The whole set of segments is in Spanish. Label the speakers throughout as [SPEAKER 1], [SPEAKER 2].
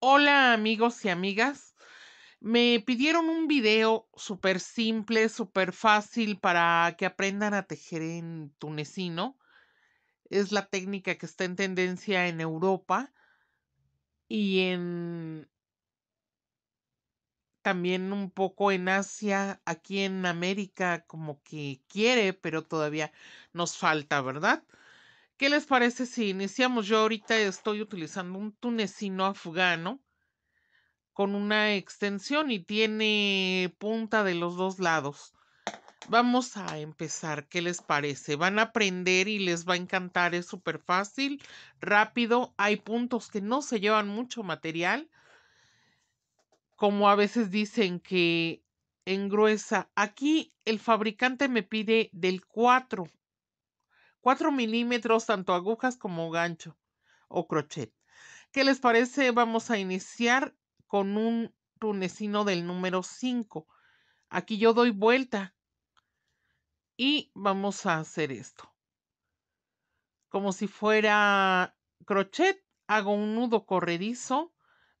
[SPEAKER 1] Hola amigos y amigas. Me pidieron un video súper simple, súper fácil para que aprendan a tejer en tunecino. Es la técnica que está en tendencia en Europa y en también un poco en Asia, aquí en América como que quiere, pero todavía nos falta, ¿verdad? ¿Qué les parece si iniciamos? Yo ahorita estoy utilizando un tunecino afgano con una extensión y tiene punta de los dos lados. Vamos a empezar, ¿qué les parece? Van a aprender y les va a encantar, es súper fácil, rápido, hay puntos que no se llevan mucho material, como a veces dicen que en gruesa. Aquí el fabricante me pide del 4, 4 milímetros, tanto agujas como gancho o crochet. ¿Qué les parece? Vamos a iniciar con un tunecino del número 5. Aquí yo doy vuelta y vamos a hacer esto. Como si fuera crochet, hago un nudo corredizo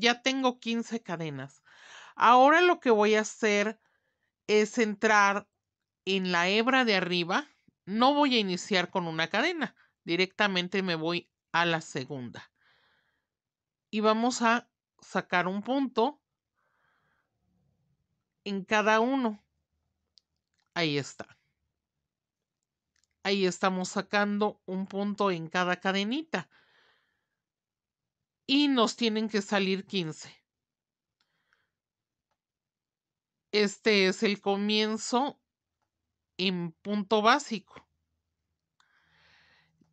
[SPEAKER 1] ya tengo 15 cadenas. Ahora lo que voy a hacer es entrar en la hebra de arriba. No voy a iniciar con una cadena, directamente me voy a la segunda. Y vamos a sacar un punto en cada uno. Ahí está. Ahí estamos sacando un punto en cada cadenita y nos tienen que salir 15. Este es el comienzo en punto básico.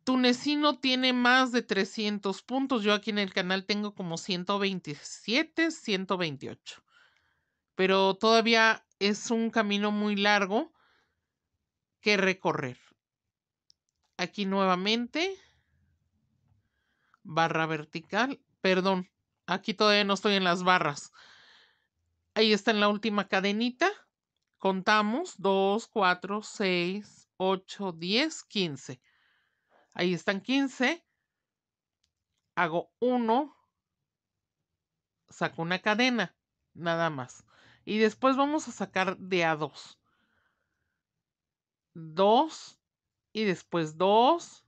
[SPEAKER 1] Tunecino tiene más de 300 puntos. Yo aquí en el canal tengo como 127, 128. Pero todavía es un camino muy largo que recorrer. Aquí nuevamente barra vertical, perdón, aquí todavía no estoy en las barras. Ahí está en la última cadenita. Contamos 2, 4, 6, 8, 10, 15. Ahí están 15. Hago 1. Saco una cadena, nada más. Y después vamos a sacar de a 2. 2 y después 2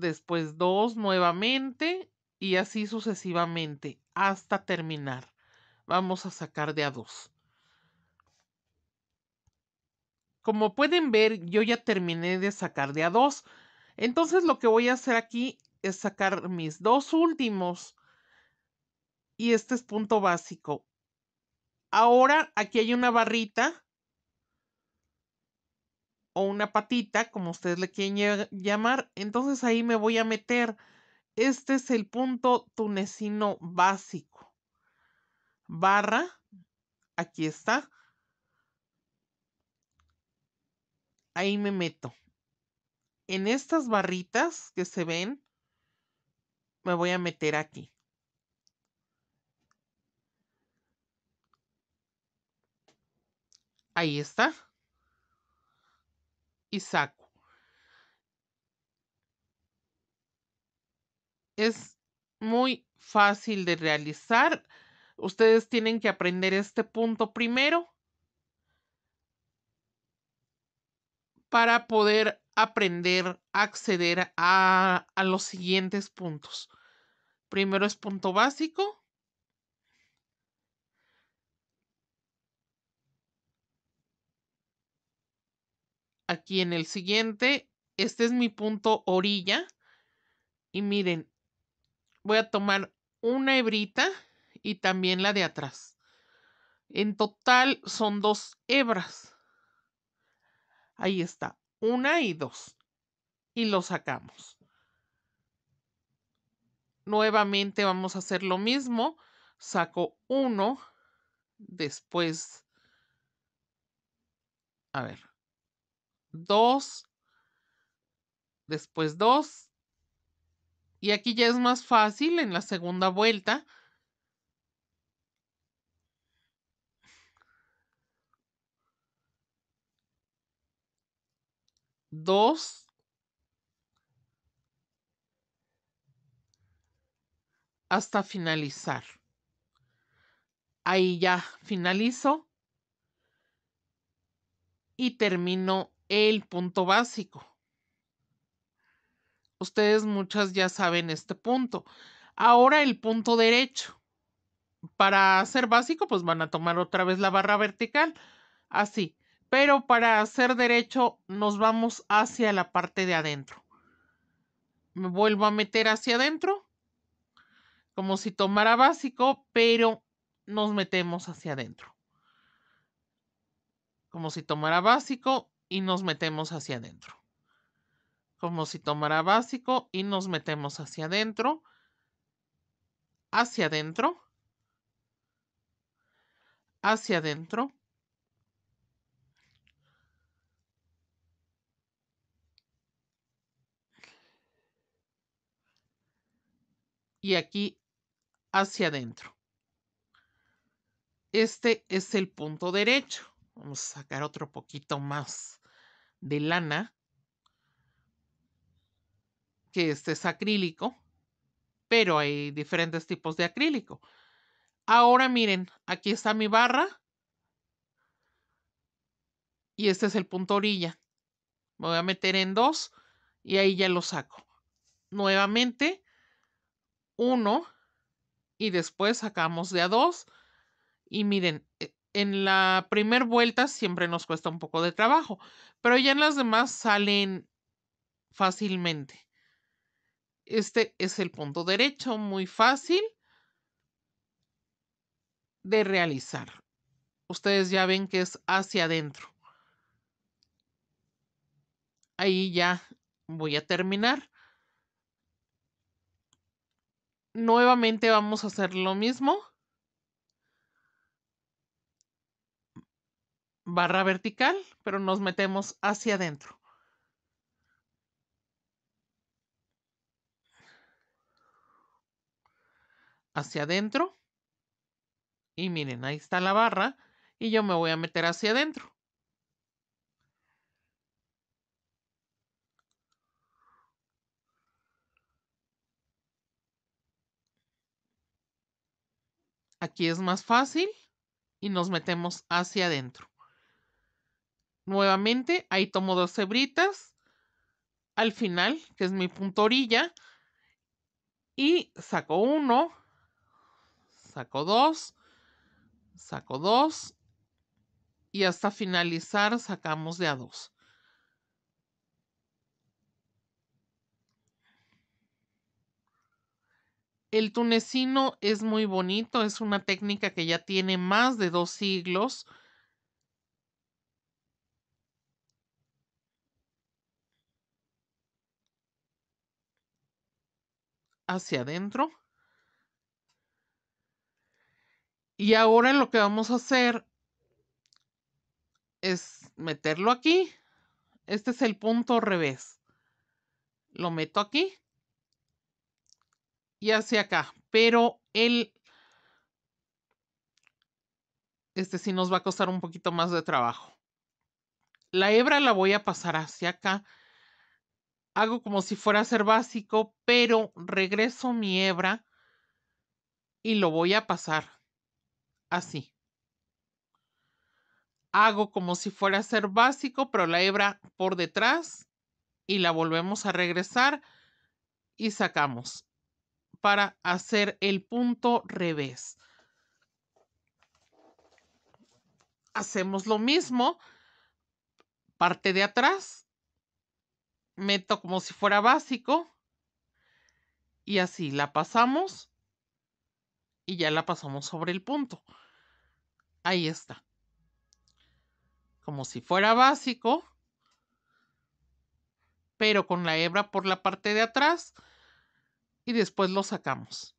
[SPEAKER 1] después dos nuevamente y así sucesivamente hasta terminar. Vamos a sacar de a dos. Como pueden ver, yo ya terminé de sacar de a dos. Entonces lo que voy a hacer aquí es sacar mis dos últimos. Y este es punto básico. Ahora aquí hay una barrita o una patita, como ustedes le quieren llamar, entonces ahí me voy a meter. Este es el punto tunecino básico. Barra, aquí está. Ahí me meto. En estas barritas que se ven, me voy a meter aquí. Ahí está y saco. Es muy fácil de realizar. Ustedes tienen que aprender este punto primero para poder aprender a acceder a, a los siguientes puntos. Primero es punto básico, aquí en el siguiente. Este es mi punto orilla. Y miren, voy a tomar una hebrita y también la de atrás. En total son dos hebras. Ahí está, una y dos. Y lo sacamos. Nuevamente vamos a hacer lo mismo. Saco uno, después... A ver, 2, después 2. Y aquí ya es más fácil en la segunda vuelta. Dos. Hasta finalizar. Ahí ya finalizo. Y termino el punto básico. Ustedes muchas ya saben este punto. Ahora el punto derecho. Para hacer básico, pues van a tomar otra vez la barra vertical. Así. Pero para hacer derecho, nos vamos hacia la parte de adentro. Me vuelvo a meter hacia adentro. Como si tomara básico, pero nos metemos hacia adentro. Como si tomara básico, y nos metemos hacia adentro. Como si tomara básico y nos metemos hacia adentro. Hacia adentro. Hacia adentro. Y aquí hacia adentro. Este es el punto derecho. Vamos a sacar otro poquito más de lana, que este es acrílico, pero hay diferentes tipos de acrílico. Ahora miren, aquí está mi barra y este es el punto orilla. Me voy a meter en dos y ahí ya lo saco. Nuevamente, uno y después sacamos de a dos. Y miren, e, en la primera vuelta siempre nos cuesta un poco de trabajo. Pero ya en las demás salen fácilmente. Este es el punto derecho, muy fácil de realizar. Ustedes ya ven que es hacia adentro. Ahí ya voy a terminar. Nuevamente vamos a hacer lo mismo. barra vertical, pero nos metemos hacia adentro. Hacia adentro. Y miren, ahí está la barra y yo me voy a meter hacia adentro. Aquí es más fácil y nos metemos hacia adentro. Nuevamente, ahí tomo dos hebritas al final, que es mi punto orilla, y saco uno, saco dos, saco dos, y hasta finalizar sacamos de a dos. El tunecino es muy bonito, es una técnica que ya tiene más de dos siglos. hacia adentro. Y ahora lo que vamos a hacer es meterlo aquí. Este es el punto revés. Lo meto aquí y hacia acá. Pero el... Este sí nos va a costar un poquito más de trabajo. La hebra la voy a pasar hacia acá hago como si fuera a ser básico, pero regreso mi hebra y lo voy a pasar así. Hago como si fuera a ser básico, pero la hebra por detrás y la volvemos a regresar y sacamos para hacer el punto revés. Hacemos lo mismo, parte de atrás meto como si fuera básico y así la pasamos y ya la pasamos sobre el punto. Ahí está. Como si fuera básico, pero con la hebra por la parte de atrás y después lo sacamos.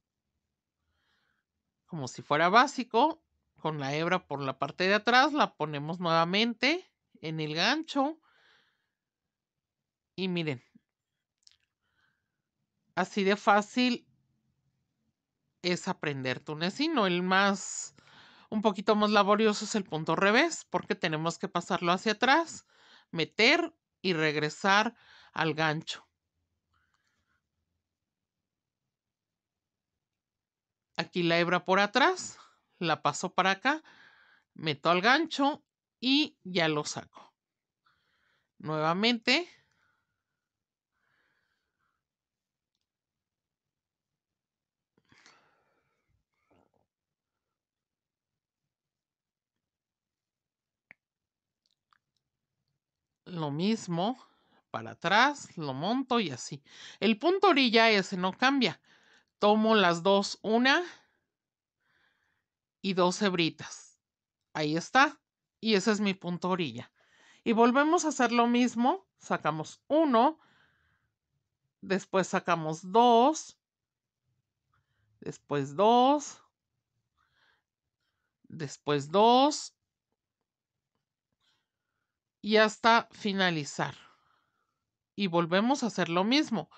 [SPEAKER 1] Como si fuera básico, con la hebra por la parte de atrás, la ponemos nuevamente en el gancho y miren, así de fácil es aprender tunecino. El más, un poquito más laborioso es el punto revés, porque tenemos que pasarlo hacia atrás, meter y regresar al gancho. Aquí la hebra por atrás, la paso para acá, meto al gancho y ya lo saco. Nuevamente lo mismo, para atrás, lo monto y así. El punto orilla ese no cambia. Tomo las dos, una y dos hebritas. Ahí está. Y ese es mi punto orilla. Y volvemos a hacer lo mismo. Sacamos uno. Después sacamos dos. Después dos. Después dos y hasta finalizar. Y volvemos a hacer lo mismo.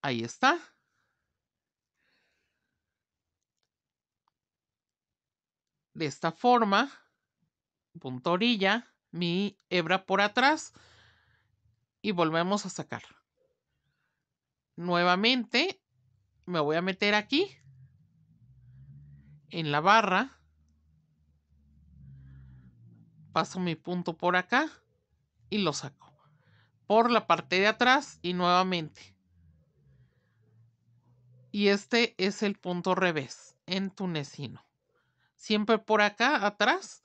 [SPEAKER 1] Ahí está. De esta forma, punto orilla, mi hebra por atrás y volvemos a sacar. Nuevamente, me voy a meter aquí en la barra. Paso mi punto por acá y lo saco. Por la parte de atrás y nuevamente. Y este es el punto revés en tunecino. Siempre por acá, atrás.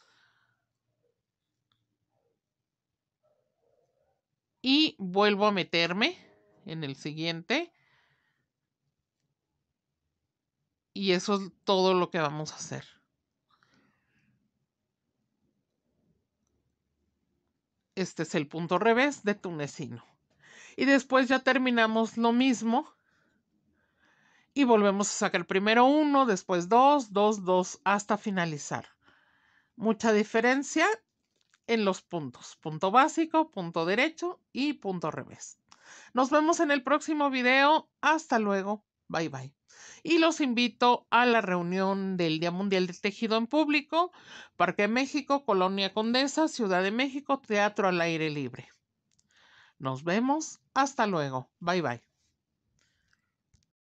[SPEAKER 1] Y vuelvo a meterme en el siguiente. Y eso es todo lo que vamos a hacer. Este es el punto revés de tunecino. Y después ya terminamos lo mismo. Y volvemos a sacar primero uno, después dos, dos, dos, hasta finalizar. Mucha diferencia en los puntos. Punto básico, punto derecho y punto revés. Nos vemos en el próximo video. Hasta luego. Bye bye. Y los invito a la reunión del Día Mundial del Tejido en Público, Parque México, Colonia Condesa, Ciudad de México, Teatro al Aire Libre. Nos vemos. Hasta luego. Bye bye.